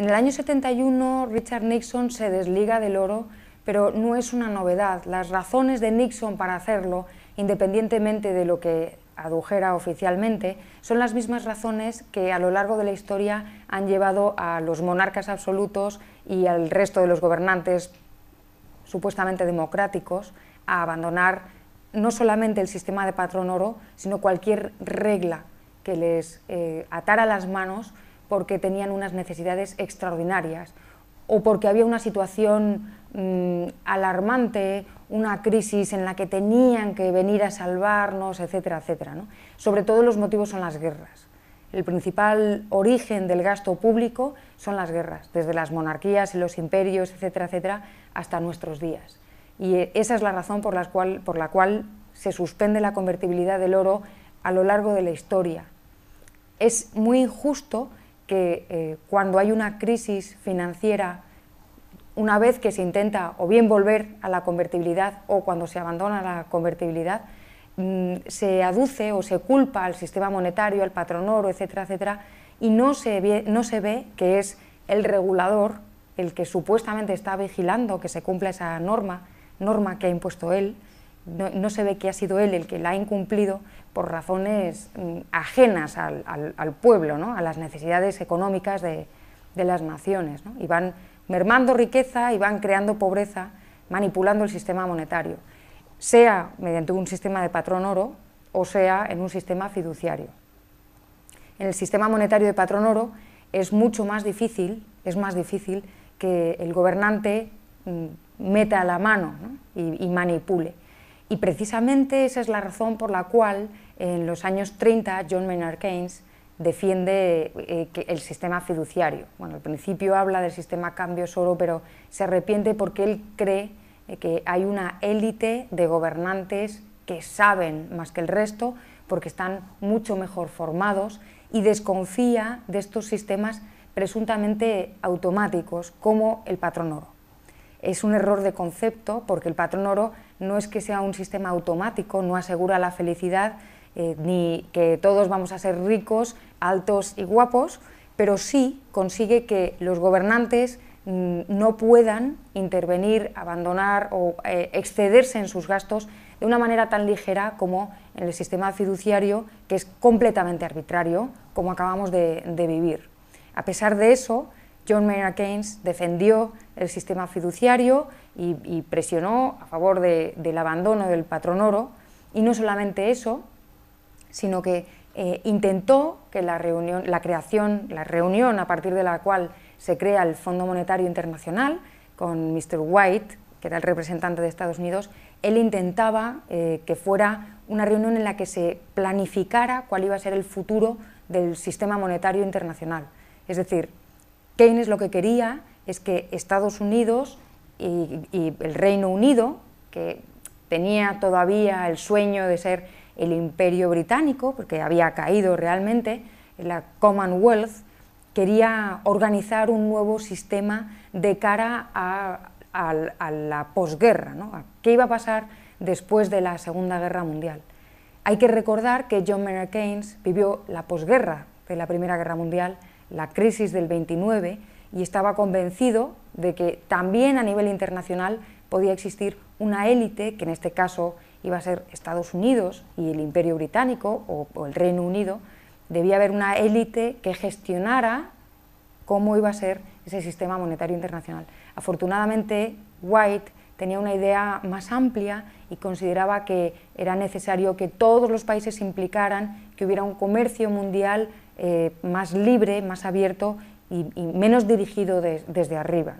En el año 71 Richard Nixon se desliga del oro, pero no es una novedad. Las razones de Nixon para hacerlo, independientemente de lo que adujera oficialmente, son las mismas razones que a lo largo de la historia han llevado a los monarcas absolutos y al resto de los gobernantes supuestamente democráticos a abandonar no solamente el sistema de patrón oro, sino cualquier regla que les eh, atara las manos porque tenían unas necesidades extraordinarias o porque había una situación mm, alarmante, una crisis en la que tenían que venir a salvarnos, etcétera, etcétera. Sobre todo los motivos son las guerras. El principal origen del gasto público son las guerras, desde las monarquías y los imperios, etcétera, etcétera, hasta nuestros días. Y eh, esa es la razón por la cual, por la cual se suspende la convertibilidad del oro a lo largo de la historia. Es muy injusto que eh, cuando hay una crisis financiera, una vez que se intenta o bien volver a la convertibilidad o cuando se abandona la convertibilidad, mm, se aduce o se culpa al sistema monetario, al patrón oro, etcétera, etcétera, y no se, no se ve que es el regulador el que supuestamente está vigilando que se cumpla esa norma, norma que ha impuesto él, no, se ve que ha sido él el que la ha incumplido por razones mm, ajenas al, pueblo, a las necesidades económicas de, las naciones. Y van mermando riqueza y van creando pobreza, manipulando el sistema monetario, sea mediante un sistema de patrón oro o sea en un sistema fiduciario. En el sistema monetario de patrón oro es mucho más difícil, es más difícil que el gobernante mm, meta la mano y manipule. Y precisamente esa es la razón por la cual en los años 30 John Maynard Keynes defiende eh, el sistema fiduciario. Bueno, al principio habla del sistema cambio solo, pero se arrepiente porque él cree eh, que hay una élite de gobernantes que saben más que el resto, porque están mucho mejor formados y desconfía de estos sistemas presuntamente automáticos como el patrón oro. Es un error de concepto porque el patrón oro no es que sea un sistema automático, no asegura la felicidad, eh, ni que todos vamos a ser ricos, altos y guapos, pero sí consigue que los gobernantes mm, no puedan intervenir, abandonar o eh, excederse en sus gastos de una manera tan ligera como en el sistema fiduciario, que es completamente arbitrario, como acabamos de vivir. A pesar de eso, John Maynard Keynes defendió el sistema fiduciario y, presionó a favor del abandono del patrón oro. Y no solamente eso, sino que eh, intentó que la, reunión, la creación, la reunión a partir de la cual se crea el Fondo Monetario Internacional con Mr. White, que era el representante de Estados Unidos, él intentaba eh, que fuera una reunión en la que se planificara cuál iba a ser el futuro del sistema monetario internacional. Es decir, Keynes lo que quería es que Estados Unidos y, el Reino Unido, que tenía todavía el sueño de ser el imperio británico, porque había caído realmente, la Commonwealth, quería organizar un nuevo sistema de cara a, la posguerra, ¿no? qué iba a pasar después de la Segunda Guerra Mundial. Hay que recordar que John Maynard Keynes vivió la posguerra de la Primera Guerra Mundial la crisis del 29 y estaba convencido de que también a nivel internacional podía existir una élite, que en este caso iba a ser Estados Unidos y el Imperio Británico o, el Reino Unido, debía haber una élite que gestionara cómo iba a ser ese sistema monetario internacional. Afortunadamente, White tenía una idea más amplia y consideraba que era necesario que todos los países implicaran, que hubiera un comercio mundial eh, más libre, más abierto y, menos dirigido desde arriba.